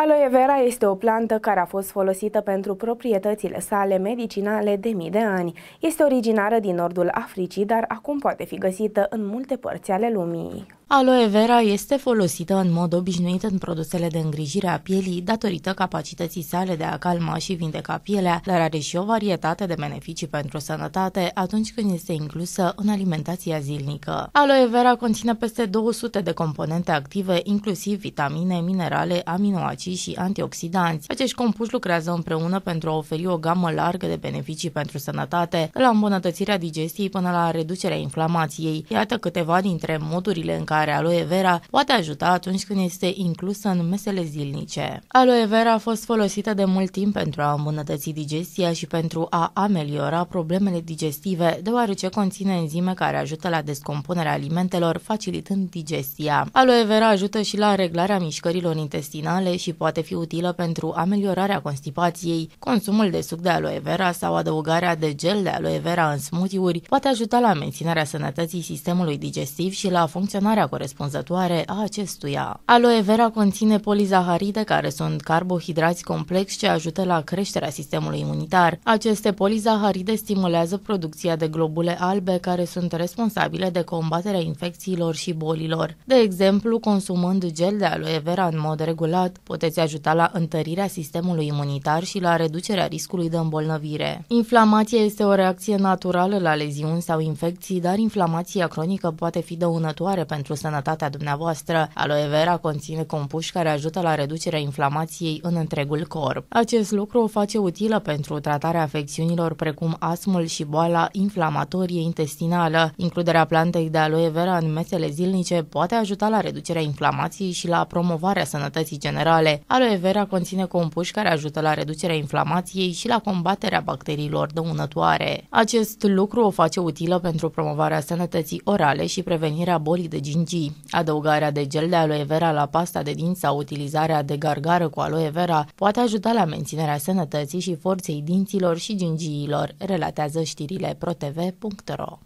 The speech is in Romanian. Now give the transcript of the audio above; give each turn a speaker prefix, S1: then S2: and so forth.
S1: Aloe vera este o plantă care a fost folosită pentru proprietățile sale medicinale de mii de ani. Este originară din nordul Africii, dar acum poate fi găsită în multe părți ale lumii. Aloe vera este folosită în mod obișnuit în produsele de îngrijire a pielii datorită capacității sale de a calma și vindeca pielea, dar are și o varietate de beneficii pentru sănătate atunci când este inclusă în alimentația zilnică. Aloe vera conține peste 200 de componente active, inclusiv vitamine, minerale, aminoacide C și antioxidanți. Acești compuși lucrează împreună pentru a oferi o gamă largă de beneficii pentru sănătate, de la îmbunătățirea digestiei până la reducerea inflamației. Iată câteva dintre modurile în care aloe vera poate ajuta atunci când este inclusă în mesele zilnice. Aloe vera a fost folosită de mult timp pentru a îmbunătăți digestia și pentru a ameliora problemele digestive, deoarece conține enzime care ajută la descompunerea alimentelor, facilitând digestia. Aloe vera ajută și la reglarea mișcărilor intestinale și poate fi utilă pentru ameliorarea constipației, consumul de suc de aloe vera sau adăugarea de gel de aloe vera în smoothie-uri poate ajuta la menținerea sănătății sistemului digestiv și la funcționarea corespunzătoare a acestuia. Aloe vera conține polizaharide care sunt carbohidrați complex ce ajută la creșterea sistemului imunitar. Aceste polizaharide stimulează producția de globule albe care sunt responsabile de combaterea infecțiilor și bolilor. De exemplu, consumând gel de aloe vera în mod regulat, poate puteți ajuta la întărirea sistemului imunitar și la reducerea riscului de îmbolnăvire. Inflamația este o reacție naturală la leziuni sau infecții, dar inflamația cronică poate fi dăunătoare pentru sănătatea dumneavoastră. Aloe vera conține compuși care ajută la reducerea inflamației în întregul corp. Acest lucru o face utilă pentru tratarea afecțiunilor precum asmul și boala inflamatorie intestinală. Includerea plantei de aloe vera în mesele zilnice poate ajuta la reducerea inflamației și la promovarea sănătății generale. Aloe vera conține compuși care ajută la reducerea inflamației și la combaterea bacteriilor dăunătoare. Acest lucru o face utilă pentru promovarea sănătății orale și prevenirea bolii de gingii. Adăugarea de gel de aloe vera la pasta de dinți sau utilizarea de gargară cu aloe vera poate ajuta la menținerea sănătății și forței dinților și gingiilor, relatează știrile protv.ro.